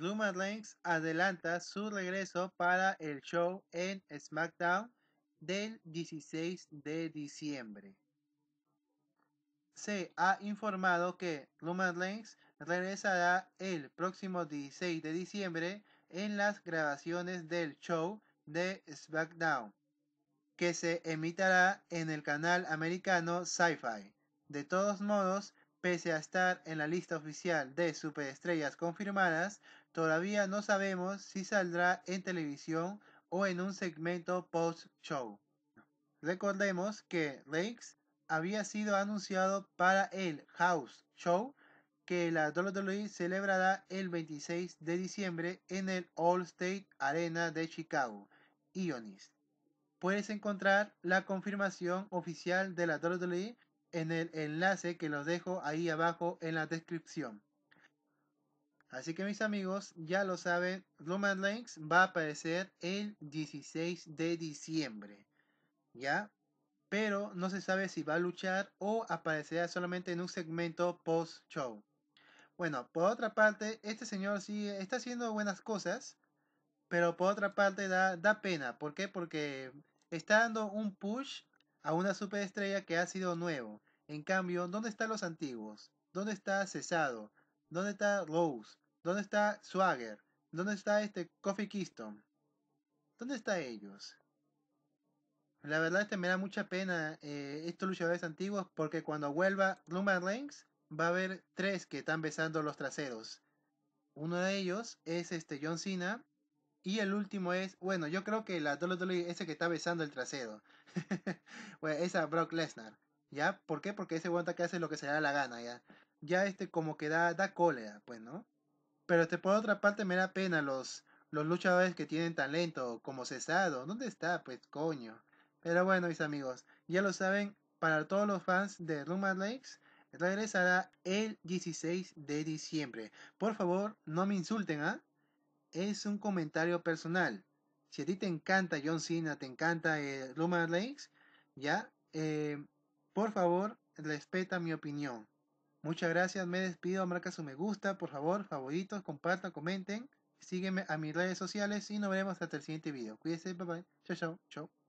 Roman adelanta su regreso para el show en SmackDown del 16 de diciembre. Se ha informado que Lumad links regresará el próximo 16 de diciembre en las grabaciones del show de SmackDown, que se emitirá en el canal americano Sci-Fi. De todos modos, Pese a estar en la lista oficial de superestrellas confirmadas, todavía no sabemos si saldrá en televisión o en un segmento post-show. Recordemos que Lakes había sido anunciado para el House Show que la WWE celebrará el 26 de diciembre en el All State Arena de Chicago, Ionis. Puedes encontrar la confirmación oficial de la WWE en el enlace que los dejo ahí abajo en la descripción. Así que mis amigos, ya lo saben, Roman Links va a aparecer el 16 de diciembre. ¿Ya? Pero no se sabe si va a luchar o aparecerá solamente en un segmento post-show. Bueno, por otra parte, este señor sí está haciendo buenas cosas, pero por otra parte da, da pena. ¿Por qué? Porque está dando un push a una superestrella que ha sido nuevo. En cambio, ¿dónde están los antiguos? ¿Dónde está Cesado? ¿Dónde está Rose? ¿Dónde está Swagger? ¿Dónde está este Coffee Kiston? ¿Dónde están ellos? La verdad es que me da mucha pena eh, estos luchadores antiguos porque cuando vuelva Roman Reigns va a haber tres que están besando los traseros. Uno de ellos es este John Cena, y el último es, bueno, yo creo que la es ese que está besando el trasero. bueno, esa Brock Lesnar. ¿Ya? ¿Por qué? Porque ese guanta que hace lo que se le da la gana, ¿ya? Ya este como que da, da cólera, pues, ¿no? Pero este, por otra parte me da pena los, los luchadores que tienen talento, como Cesado. ¿Dónde está? Pues, coño. Pero bueno, mis amigos, ya lo saben, para todos los fans de Ruman Lakes, regresará el 16 de diciembre. Por favor, no me insulten, ¿ah? es un comentario personal. Si a ti te encanta John Cena, te encanta eh, Luma Lakes, ya, eh, por favor, respeta mi opinión. Muchas gracias, me despido, marca su me gusta, por favor, favoritos, compartan, comenten, sígueme a mis redes sociales y nos veremos hasta el siguiente video. Cuídense, bye bye, chao, chao, chao.